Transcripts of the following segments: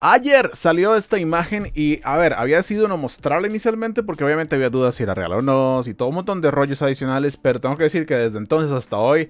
Ayer salió esta imagen y, a ver, había sido uno mostrarla inicialmente porque obviamente había dudas si era real o no, y todo un montón de rollos adicionales, pero tengo que decir que desde entonces hasta hoy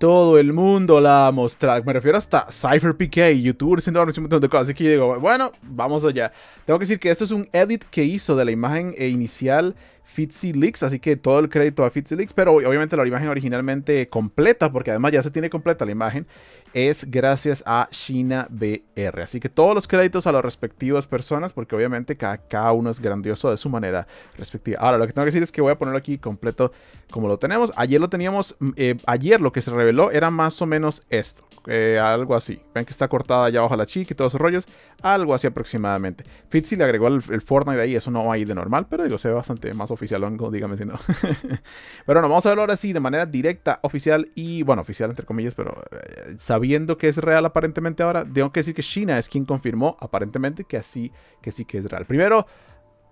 todo el mundo la ha mostrado. Me refiero hasta CypherPK, youtuber Así que yo digo, bueno, vamos allá. Tengo que decir que esto es un edit que hizo de la imagen eh, inicial FitzyLeaks, así que todo el crédito a FitzyLeaks, pero obviamente la imagen originalmente completa, porque además ya se tiene completa la imagen, es gracias a China BR. Así que todos los créditos a las respectivas personas, porque obviamente cada, uno es grandioso de su manera respectiva. Ahora, lo que tengo que decir es que voy a ponerlo aquí completo como lo tenemos. Ayer lo teníamos, mm, eh, ayer lo que se reveló lo era más o menos esto. Eh, algo así. Ven que está cortada ya abajo la chica y todos esos rollos. Algo así aproximadamente. Fitzy le agregó el, el, de ahí, eso no hay ahí de normal, pero digo, se ve bastante más oficial, dígame si no. pero no, vamos a verlo ahora sí de manera directa, oficial y, bueno, oficial entre comillas, pero eh, sabiendo que es real aparentemente ahora, tengo que decir que China es quien confirmó aparentemente que así, que sí que es real. Primero,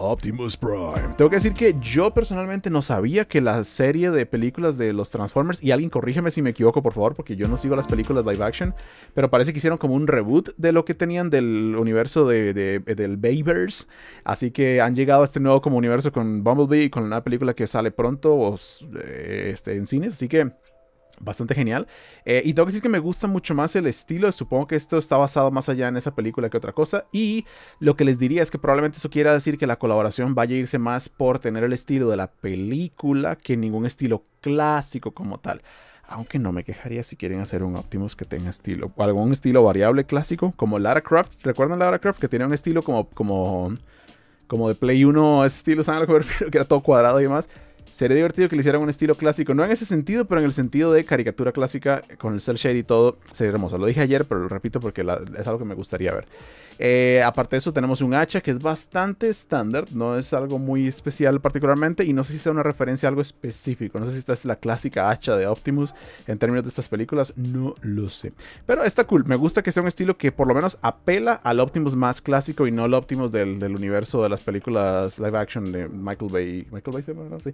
Optimus Prime. Tengo que decir que yo personalmente no sabía que la serie de películas de los Transformers, y alguien corrígeme si me equivoco por favor, porque yo no sigo las películas live action, pero parece que hicieron como un reboot de lo que tenían del universo de, del Babers, así que han llegado a este nuevo como universo con Bumblebee con una película que sale pronto eh, este, en cines, así que bastante genial. Eh, y tengo que decir que me gusta mucho más el estilo. Supongo que esto está basado más allá en esa película que otra cosa. Y lo que les diría es que probablemente eso quiera decir que la colaboración vaya a irse más por tener el estilo de la película que ningún estilo clásico como tal. Aunque no me quejaría si quieren hacer un Optimus que tenga estilo. O algún estilo variable clásico. Como Lara Croft. ¿Recuerdan Lara Croft? Que tenía un estilo como. como. como de Play 1 estilo, lo que me era todo cuadrado y demás. Sería divertido que le hicieran un estilo clásico, no en ese sentido, pero en el sentido de caricatura clásica con el cel shade y todo, sería hermoso. Lo dije ayer, pero lo repito porque es algo que me gustaría ver. Eh, aparte de eso, tenemos un hacha que es bastante estándar, no es algo muy especial particularmente, y no sé si sea una referencia a algo específico. No sé si esta es la clásica hacha de Optimus en términos de estas películas, no lo sé. Pero está cool, me gusta que sea un estilo que por lo menos apela al Optimus más clásico y no al Optimus del, universo de las películas live action de Michael Bay. ¿Michael Bay se llama? sí.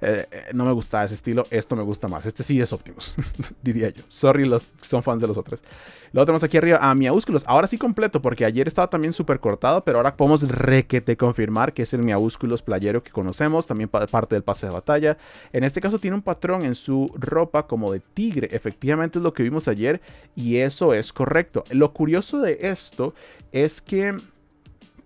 Eh, eh, no me gustaba ese estilo, esto me gusta más. Este sí es óptimo, diría yo. Sorry los son fans de los otros. Luego tenemos aquí arriba a Miaúsculos. Ahora sí completo, porque ayer estaba también súper cortado, pero ahora podemos te confirmar que es el Miaúsculos playero que conocemos, también parte del pase de batalla. En este caso tiene un patrón en su ropa como de tigre, efectivamente es lo que vimos ayer y eso es correcto. Lo curioso de esto es que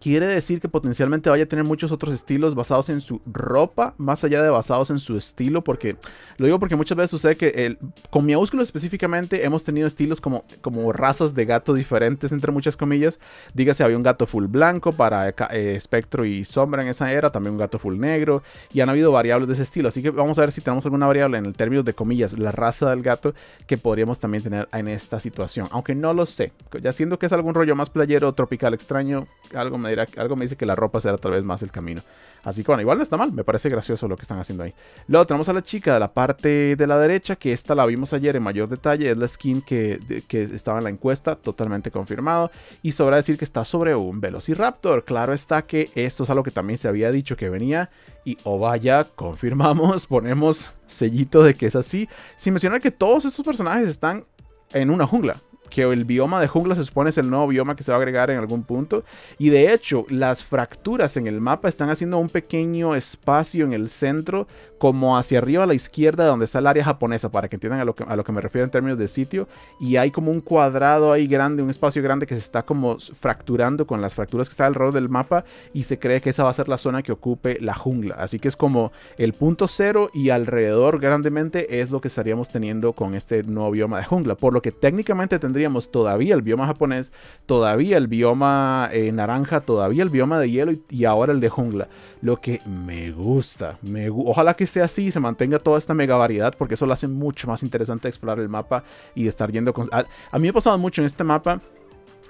quiere decir que potencialmente vaya a tener muchos otros estilos basados en su ropa, más allá de basados en su estilo, porque lo digo porque muchas veces sucede que el, con Miaúsculo específicamente hemos tenido estilos como, como razas de gato diferentes, entre muchas comillas. Dígase, había un gato full blanco para eh, eh, espectro y sombra en esa era, también un gato full negro, y han habido variables de ese estilo. Así que vamos a ver si tenemos alguna variable en el término de comillas, la raza del gato, que podríamos también tener en esta situación, aunque no lo sé. Ya siendo que es algún rollo más playero, tropical, extraño, algo me algo me dice que la ropa será tal vez más el camino. Así que bueno, igual no está mal, me parece gracioso lo que están haciendo ahí. Luego tenemos a la chica de la parte de la derecha, que esta la vimos ayer en mayor detalle, es la skin que, estaba en la encuesta, totalmente confirmado. Y sobra decir que está sobre un Velociraptor. Claro está que esto es algo que también se había dicho que venía. Y o oh vaya, confirmamos, ponemos sellito de que es así. Sin mencionar que todos estos personajes están en una jungla que el bioma de jungla se supone es el nuevo bioma que se va a agregar en algún punto. Y de hecho, las fracturas en el mapa están haciendo un pequeño espacio en el centro, como hacia arriba a la izquierda, donde está el área japonesa, para que entiendan a lo que, me refiero en términos de sitio. Y hay como un cuadrado ahí grande, un espacio grande que se está como fracturando con las fracturas que está alrededor del mapa. Y se cree que esa va a ser la zona que ocupe la jungla. Así que es como el punto cero y alrededor grandemente es lo que estaríamos teniendo con este nuevo bioma de jungla. Por lo que técnicamente tendría todavía el bioma japonés, todavía el bioma eh, naranja, todavía el bioma de hielo y, ahora el de jungla. Lo que me gusta. Me Ojalá que sea así y se mantenga toda esta mega variedad porque eso lo hace mucho más interesante explorar el mapa y estar yendo con... a mí me ha pasado mucho en este mapa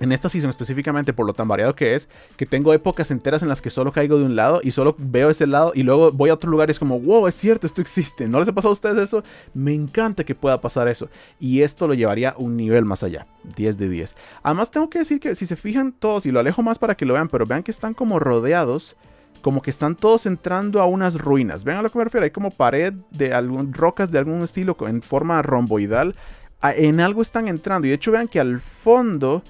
en esta sesión específicamente, por lo tan variado que es, que tengo épocas enteras en las que solo caigo de un lado y solo veo ese lado y luego voy a otro lugar y es como, wow, es cierto, esto existe. ¿No les ha pasado a ustedes eso? Me encanta que pueda pasar eso. Y esto lo llevaría un nivel más allá, 10 de 10. Además, tengo que decir que si se fijan todos, y lo alejo más para que lo vean, pero vean que están como rodeados como que están todos entrando a unas ruinas. Vean a lo que me refiero, hay como pared de algún, rocas de algún estilo en forma romboidal. En algo están entrando. Y de hecho vean que al fondo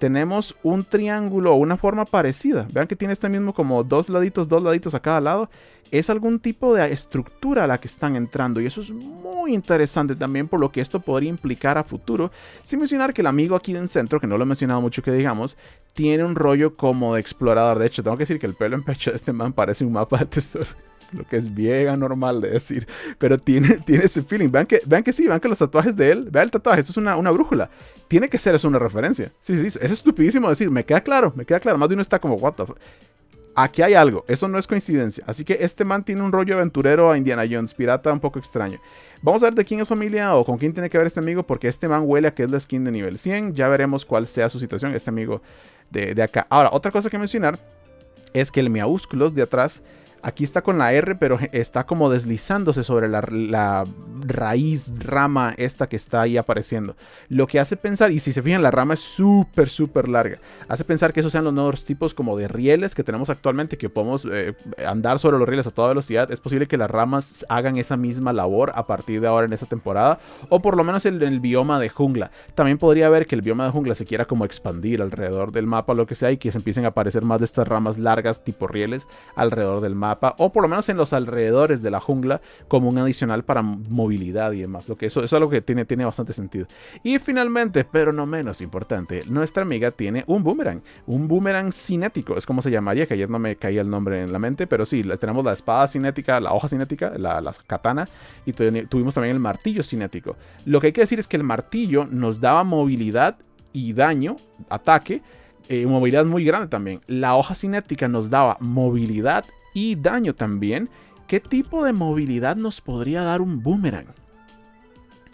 tenemos un triángulo o una forma parecida. Vean que tiene este mismo como dos laditos, dos laditos a cada lado. Es algún tipo de estructura a la que están entrando y eso es muy interesante también por lo que esto podría implicar a futuro. Sin mencionar que el amigo aquí el centro, que no lo he mencionado mucho que digamos, tiene un rollo como de explorador. De hecho, tengo que decir que el pelo en pecho de este man parece un mapa de tesoro lo que es bien normal de decir, pero tiene, tiene ese feeling. Vean que, vean que sí, vean que los tatuajes de él, vean el tatuaje, eso es una, brújula. Tiene que ser eso una referencia. Sí, sí, es estupidísimo decir, me queda claro, me queda claro. Más de uno está como, what the fuck? Aquí hay algo, eso no es coincidencia. Así que este man tiene un rollo aventurero a Indiana Jones, pirata un poco extraño. Vamos a ver de quién es familia o con quién tiene que ver este amigo, porque este man huele a que es la skin de nivel 100. Ya veremos cuál sea su situación, este amigo de, de acá. Ahora, otra cosa que mencionar es que el miaúsculos de atrás Aquí está con la R, pero está como deslizándose sobre la, raíz rama esta que está ahí apareciendo. Lo que hace pensar, y si se fijan, la rama es súper, súper larga. Hace pensar que esos sean los nuevos tipos como de rieles que tenemos actualmente, que podemos eh, andar sobre los rieles a toda velocidad. Es posible que las ramas hagan esa misma labor a partir de ahora en esta temporada, o por lo menos en el, bioma de jungla. También podría ver que el bioma de jungla se quiera como expandir alrededor del mapa, lo que sea, y que se empiecen a aparecer más de estas ramas largas tipo rieles alrededor del mapa o por lo menos en los alrededores de la jungla, como un adicional para movilidad y demás. Lo que eso, eso es algo que tiene, tiene bastante sentido. Y finalmente, pero no menos importante, nuestra amiga tiene un boomerang, un boomerang cinético, es como se llamaría, que ayer no me caía el nombre en la mente, pero sí, tenemos la espada cinética, la hoja cinética, la, katana, y tuvimos también el martillo cinético. Lo que hay que decir es que el martillo nos daba movilidad y daño, ataque, eh, movilidad muy grande también. La hoja cinética nos daba movilidad y daño también, ¿qué tipo de movilidad nos podría dar un boomerang?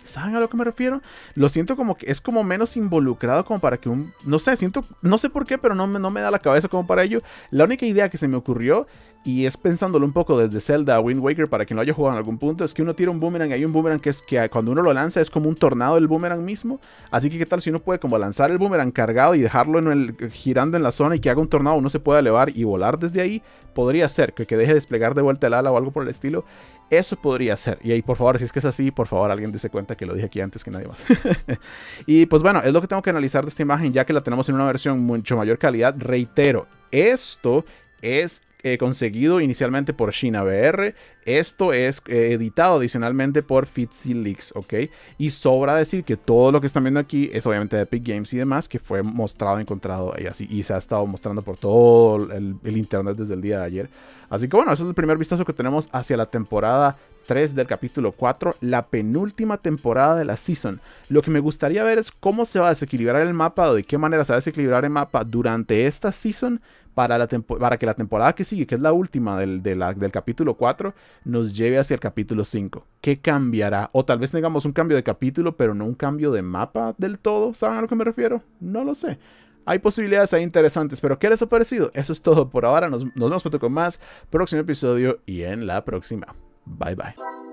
¿Saben a lo que me refiero? Lo siento como que es como menos involucrado como para que un... No sé, siento... No sé por qué, pero no, no me da la cabeza como para ello. La única idea que se me ocurrió, y es pensándolo un poco desde Zelda a Wind Waker, para que lo haya jugado en algún punto, es que uno tira un boomerang hay un boomerang que es que cuando uno lo lanza es como un tornado el boomerang mismo. Así que qué tal si uno puede como lanzar el boomerang cargado y dejarlo en el, girando en la zona y que haga un tornado, uno se pueda elevar y volar desde ahí. Podría ser que, que deje desplegar de vuelta el ala o algo por el estilo. Eso podría ser. Y ahí, por favor, si es que es así, por favor, alguien dése cuenta que lo dije aquí antes que nadie más. y pues bueno, es lo que tengo que analizar de esta imagen, ya que la tenemos en una versión mucho mayor calidad. Reitero, esto es eh, conseguido inicialmente por ShinaBR. Esto es eh, editado adicionalmente por leaks ¿ok? Y sobra decir que todo lo que están viendo aquí es obviamente de Epic Games y demás, que fue mostrado, encontrado y así, y se ha estado mostrando por todo el, el internet desde el día de ayer. Así que bueno, ese es el primer vistazo que tenemos hacia la temporada 3 del capítulo 4, la penúltima temporada de la season. Lo que me gustaría ver es cómo se va a desequilibrar el mapa o de qué manera se va a desequilibrar el mapa durante esta season para, para que la temporada que sigue, que es la última del, del capítulo 4, nos lleve hacia el capítulo 5. ¿Qué cambiará? O tal vez tengamos un cambio de capítulo, pero no un cambio de mapa del todo. ¿Saben a lo que me refiero? No lo sé. Hay posibilidades ahí interesantes, pero ¿qué les ha parecido? Eso es todo por ahora. Nos, nos vemos pronto con más. Próximo episodio y en la próxima. Bye bye.